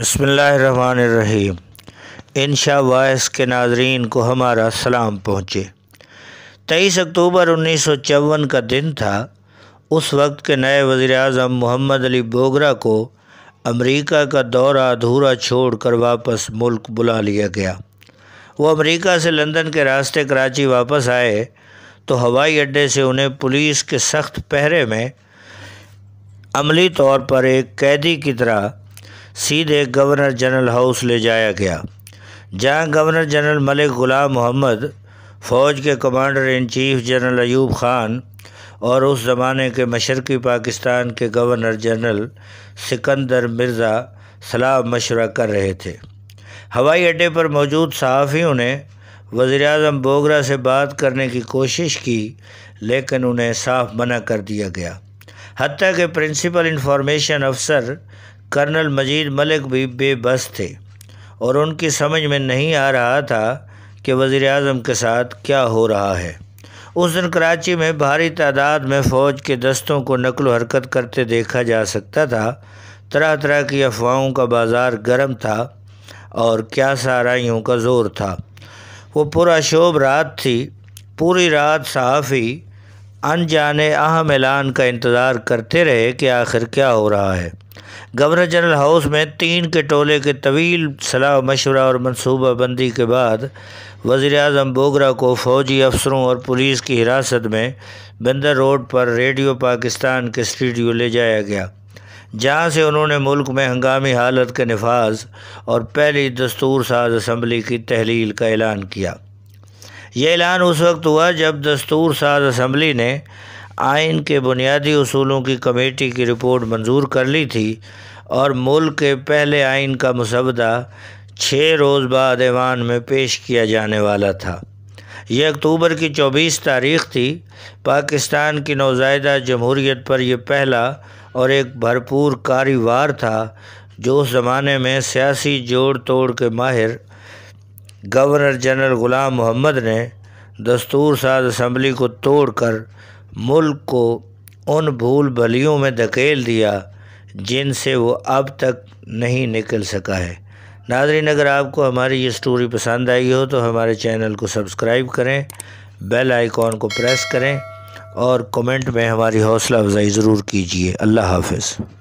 बसमीम इन वायस के नाजरन को हमारा सलाम पहुँचे तेईस अक्टूबर उन्नीस सौ चौवन का दिन था उस वक्त के नए वज़ी अजम मोहम्मद अली बोगरा को अमरीका का दौरा अधूरा छोड़ कर वापस मुल्क बुला लिया गया वो अमरीका से लंदन के रास्ते कराची वापस आए तो हवाई अड्डे से उन्हें पुलिस के सख्त पहरे में अमली तौर पर एक कैदी की तरह सीधे गवर्नर जनरल हाउस ले जाया गया जहां गवर्नर जनरल मलिक ग़ुलाम मोहम्मद फ़ौज के commander in chief general Ayub Khan और उस ज़माने के मशरक़ी पाकिस्तान के गवर्नर जनरल सिकंदर मिर्ज़ा सलाह मशवरा कर रहे थे हवाई अड्डे पर मौजूद सहाफ़ियों ने वज़ी अजम बोगरा से बात करने की कोशिश की लेकिन उन्हें साफ मना कर दिया गया हती के प्रिंसिपल इंफॉर्मेशन अफसर कर्नल मजीद मलिक भी बेबस थे और उनकी समझ में नहीं आ रहा था कि वज़ी अजम के साथ क्या हो रहा है उस दिन कराची में भारी तादाद में फ़ौज के दस्तों को नकल हरकत करते देखा जा सकता था तरह तरह की अफवाहों का बाज़ार गर्म था और क्या साराइयों का ज़ोर था वो पूरा शोब रात थी पूरी रात सहाफ़ी अनजाने अहम ऐलान का इंतज़ार करते रहे कि आखिर क्या हो रहा है गवर्नर जनरल हाउस में तीन के टोले के तवील सलाह मशवरा और मनसूबा बंदी के बाद वज़ी अजम बोगरा को फ़ौजी अफसरों और पुलिस की हिरासत में बंदर रोड पर रेडियो पाकिस्तान के स्टूडियो ले जाया गया जहाँ से उन्होंने मुल्क में हंगामी हालत के नफाज और पहली दस्तूर साज असम्बली की तहलील का ऐलान किया यह ऐलान उस वक्त हुआ जब दस्तूर साज असम्बली ने आइन के बुनियादी असूलों की कमेटी की रिपोर्ट मंजूर कर ली थी और मुल्क के पहले आइन का मुसवदा छः रोज़ बाद ऐवान में पेश किया जाने वाला था यह अक्टूबर की चौबीस तारीख थी पाकिस्तान की नौजायदा जमहूरीत पर यह पहला और एक भरपूर कारीवार था जो उस ज़माने में सियासी जोड़ तोड़ के माहिर गवर्नर जनरल ग़ुलाम मोहम्मद ने दस्तूर साज असम्बली को तोड़कर मुल्क को उन भूल भलियों में धकेल दिया जिनसे वो अब तक नहीं निकल सका है नाजरीन अगर आपको हमारी ये स्टोरी पसंद आई हो तो हमारे चैनल को सब्सक्राइब करें बेल आइकॉन को प्रेस करें और कमेंट में हमारी हौसला अफजाई ज़रूर कीजिए अल्लाह हाफिज़